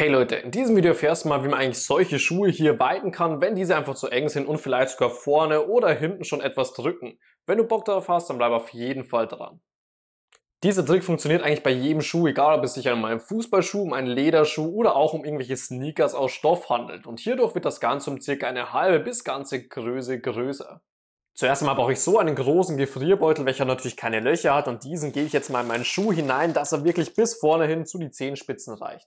Hey Leute, in diesem Video erfährst du mal, wie man eigentlich solche Schuhe hier weiten kann, wenn diese einfach zu eng sind und vielleicht sogar vorne oder hinten schon etwas drücken. Wenn du Bock darauf hast, dann bleib auf jeden Fall dran. Dieser Trick funktioniert eigentlich bei jedem Schuh, egal ob es sich um einen Fußballschuh, um einen Lederschuh oder auch um irgendwelche Sneakers aus Stoff handelt. Und hierdurch wird das Ganze um circa eine halbe bis ganze Größe größer. Zuerst einmal brauche ich so einen großen Gefrierbeutel, welcher natürlich keine Löcher hat und diesen gehe ich jetzt mal in meinen Schuh hinein, dass er wirklich bis vorne hin zu die Zehenspitzen reicht.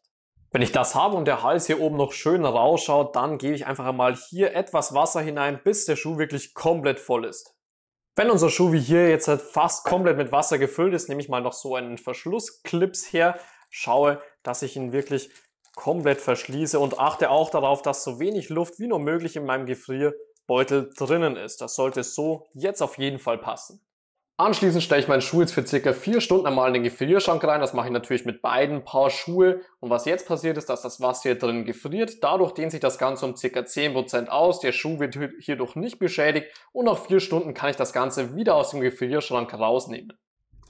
Wenn ich das habe und der Hals hier oben noch schön rausschaut, dann gebe ich einfach einmal hier etwas Wasser hinein, bis der Schuh wirklich komplett voll ist. Wenn unser Schuh wie hier jetzt halt fast komplett mit Wasser gefüllt ist, nehme ich mal noch so einen Verschlussclips her, schaue, dass ich ihn wirklich komplett verschließe und achte auch darauf, dass so wenig Luft wie nur möglich in meinem Gefrierbeutel drinnen ist. Das sollte so jetzt auf jeden Fall passen. Anschließend stelle ich meinen Schuh jetzt für circa vier Stunden einmal in den Gefrierschrank rein. Das mache ich natürlich mit beiden Paar Schuhe. Und was jetzt passiert ist, dass das Wasser hier drin gefriert. Dadurch dehnt sich das Ganze um circa 10% aus. Der Schuh wird hierdurch nicht beschädigt. Und nach vier Stunden kann ich das Ganze wieder aus dem Gefrierschrank rausnehmen.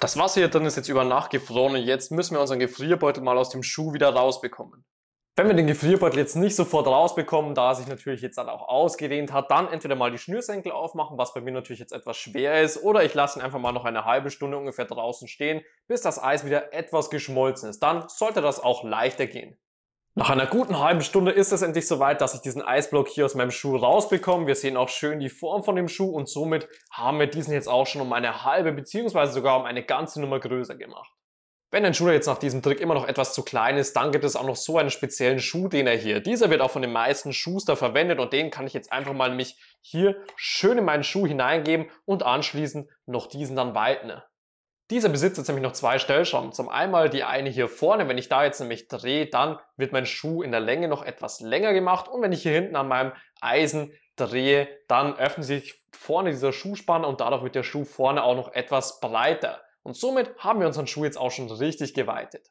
Das Wasser hier drin ist jetzt über Nacht gefroren und jetzt müssen wir unseren Gefrierbeutel mal aus dem Schuh wieder rausbekommen. Wenn wir den Gefrierbeutel jetzt nicht sofort rausbekommen, da er sich natürlich jetzt dann auch ausgedehnt hat, dann entweder mal die Schnürsenkel aufmachen, was bei mir natürlich jetzt etwas schwer ist, oder ich lasse ihn einfach mal noch eine halbe Stunde ungefähr draußen stehen, bis das Eis wieder etwas geschmolzen ist. Dann sollte das auch leichter gehen. Nach einer guten halben Stunde ist es endlich soweit, dass ich diesen Eisblock hier aus meinem Schuh rausbekomme. Wir sehen auch schön die Form von dem Schuh und somit haben wir diesen jetzt auch schon um eine halbe beziehungsweise sogar um eine ganze Nummer größer gemacht. Wenn dein Schuh jetzt nach diesem Trick immer noch etwas zu klein ist, dann gibt es auch noch so einen speziellen Schuh, den er hier. Dieser wird auch von den meisten Schuster verwendet und den kann ich jetzt einfach mal mich hier schön in meinen Schuh hineingeben und anschließend noch diesen dann weiten. Dieser besitzt jetzt nämlich noch zwei Stellschrauben. Zum einen die eine hier vorne. Wenn ich da jetzt nämlich drehe, dann wird mein Schuh in der Länge noch etwas länger gemacht. Und wenn ich hier hinten an meinem Eisen drehe, dann öffnet sich vorne dieser Schuhspanner und dadurch wird der Schuh vorne auch noch etwas breiter. Und somit haben wir unseren Schuh jetzt auch schon richtig geweitet.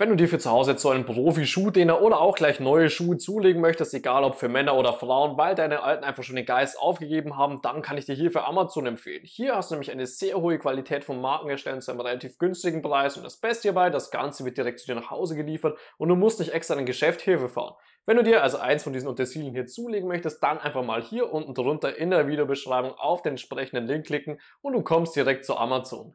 Wenn du dir für zu Hause jetzt so einen Profi-Schuhdehner oder auch gleich neue Schuhe zulegen möchtest, egal ob für Männer oder Frauen, weil deine alten einfach schon den Geist aufgegeben haben, dann kann ich dir hier für Amazon empfehlen. Hier hast du nämlich eine sehr hohe Qualität von Markenherstellern zu einem relativ günstigen Preis und das Beste hierbei, das Ganze wird direkt zu dir nach Hause geliefert und du musst nicht extra in Geschäft Hilfe fahren. Wenn du dir also eins von diesen Utensilien hier zulegen möchtest, dann einfach mal hier unten drunter in der Videobeschreibung auf den entsprechenden Link klicken und du kommst direkt zu Amazon.